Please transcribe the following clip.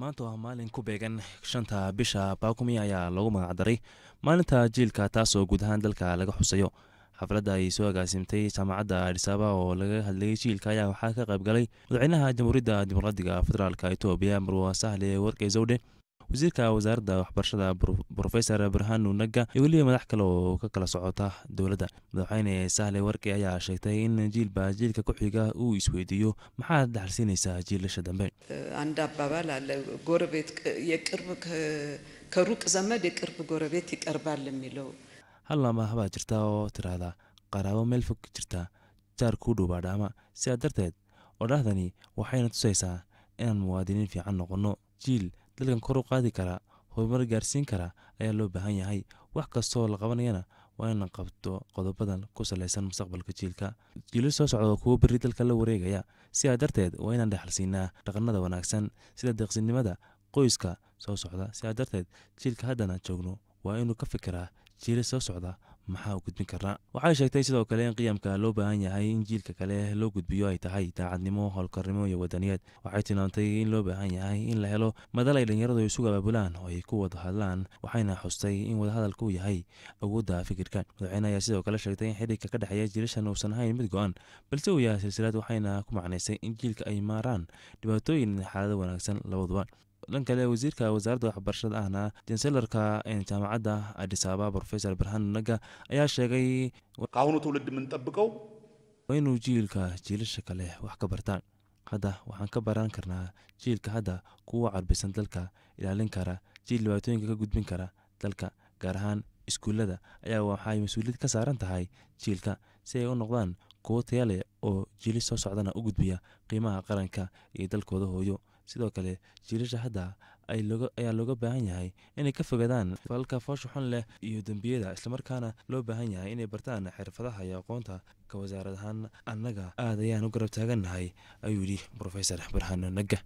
maanta waa maalin ku beegan shanta bisha baakumi ayaa loogu magacdaray maalinta jiilka taasoo guud ahaan dalka laga xusayo xafladda ay soo agaasimtay jaamacadda adisaba oo laga hadlayay jiilka ayaa waxaa ka qayb galay madaxweynaha jamhuuriyadda dimuqraadiga federaalk etoobiya marwa sahle warkey sawdhe wasiirka wasaaradda waxbarashada rofesor burhaan nuunaga iyo weliba madax kale oo ka kala socota dowladda madaxweyne sahle warki ayaa sheegtay in jiilba jiilka ku-xiga uu isweydiiyo maxaad dhaxalsiinaysaa jiilasha dambe አንድ አባባል አለ፣ ጎረቤት የቅርብ ከሩቅ ዘመድ jirta oo tiraahda qaraabo meel fog jirta jaar kuu dhow baadhaama sidaa darteed odhahdani waxayna tusaysaa inaan muwaadiniin fiican noqonno jiil dalkan kor u qaadi karaa horumar gaarsiin karaa ayaa loo baahan yahay wax kastoo la qabanayana waa inaan qabto qodobadan ku salaysan mustaqbalka jiilka jiilo soo socda kuwo berri dalka la wareegaya sidaa darteed waa inaan dhexalsiinaa dhaqanada wanaagsan sida deeqsinimada qoyska soo socda sidaa darteed jiilka haddana joogno waa inuu ka fikiraa jiilo soo socda maxaa gudbin karnaa waxay sheegtay sidoo kale in qiyamka loo baahan yahay in jiilka kale loo gudbiyo ay tahay daacadnimo howlkarnimo iyo wadaniyaed waxay tilmaamtay in loo baahan yahay in la helo madal ay dhallinyaradu isugu abaabulaan oo ay ku wada hadlaan waxayna xustay in wadahadalku yahay awoodda fikirka madaxweyne ayaa sidoo kale sheegtay in xidhiigka ka dhexeeya jiilashan uusan ahayn mid go-an balse uu yahay silsilad waxayna ku macnaysay in jiilka ay maaraan dhibaatooyin xaalada wanaagsan labaduba dhan kale wasiirka wasaaradda waxbarashada ahna janselarka jaamacadda adis ababa rofesor barhan naga ayaa sheegay kawnu inuu jiilka jiilasha kale wax ka bartaan hadda waxaan ka baran karnaa jiilka hadda kuwa carbisan dalka ilaalin kara jiil dhibaatooyinka ka gudbin kara dalka gaar ahaan iskuullada ayaa waxay mas-uuliyad ka saaran tahay jiilka si ay u noqdaan kuwo tayale oo jiili soo socdana u gudbiya qiimaha qaranka iyo dalkooda hooyo sidoo kale jiilasha hadda ayaa looga baahan yahay inay ka fogaadaan falalka foosha xun leh iyo dembiyada islamarkaana loo baahan yahay inay bartaan xirfadaha iyo aqoonta ka wasaarad ahaan annaga aad ayaan u garab taagannahay ayuu yidhi brofesor barxaan naga